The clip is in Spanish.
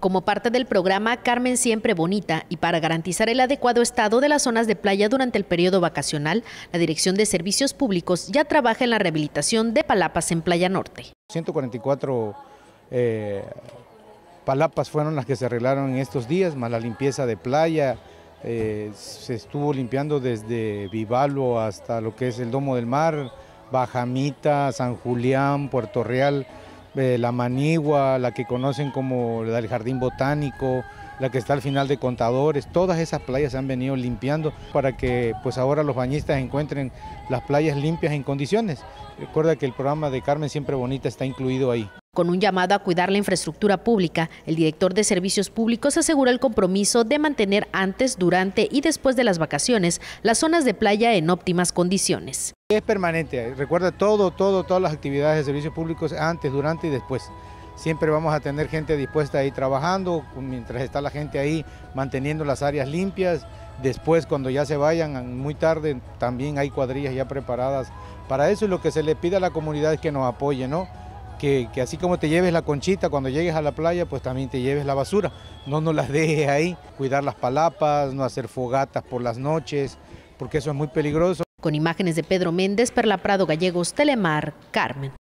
Como parte del programa Carmen Siempre Bonita y para garantizar el adecuado estado de las zonas de playa durante el periodo vacacional, la Dirección de Servicios Públicos ya trabaja en la rehabilitación de palapas en Playa Norte. 144 eh, palapas fueron las que se arreglaron en estos días, más la limpieza de playa. Eh, se estuvo limpiando desde Vivalo hasta lo que es el Domo del Mar, Bajamita, San Julián, Puerto Real. Eh, la manigua, la que conocen como la del jardín botánico, la que está al final de Contadores, todas esas playas se han venido limpiando para que pues ahora los bañistas encuentren las playas limpias en condiciones. Recuerda que el programa de Carmen Siempre Bonita está incluido ahí. Con un llamado a cuidar la infraestructura pública, el director de Servicios Públicos asegura el compromiso de mantener antes, durante y después de las vacaciones las zonas de playa en óptimas condiciones. Es permanente, recuerda todo, todo, todas las actividades de servicios públicos antes, durante y después. Siempre vamos a tener gente dispuesta ahí trabajando, mientras está la gente ahí manteniendo las áreas limpias. Después, cuando ya se vayan, muy tarde, también hay cuadrillas ya preparadas. Para eso y lo que se le pide a la comunidad es que nos apoye, ¿no? que, así como te lleves la conchita cuando llegues a la playa, pues también te lleves la basura. No nos las dejes ahí, cuidar las palapas, no hacer fogatas por las noches, porque eso es muy peligroso. Con imágenes de Pedro Méndez, Perla Prado Gallegos, Telemar, Carmen.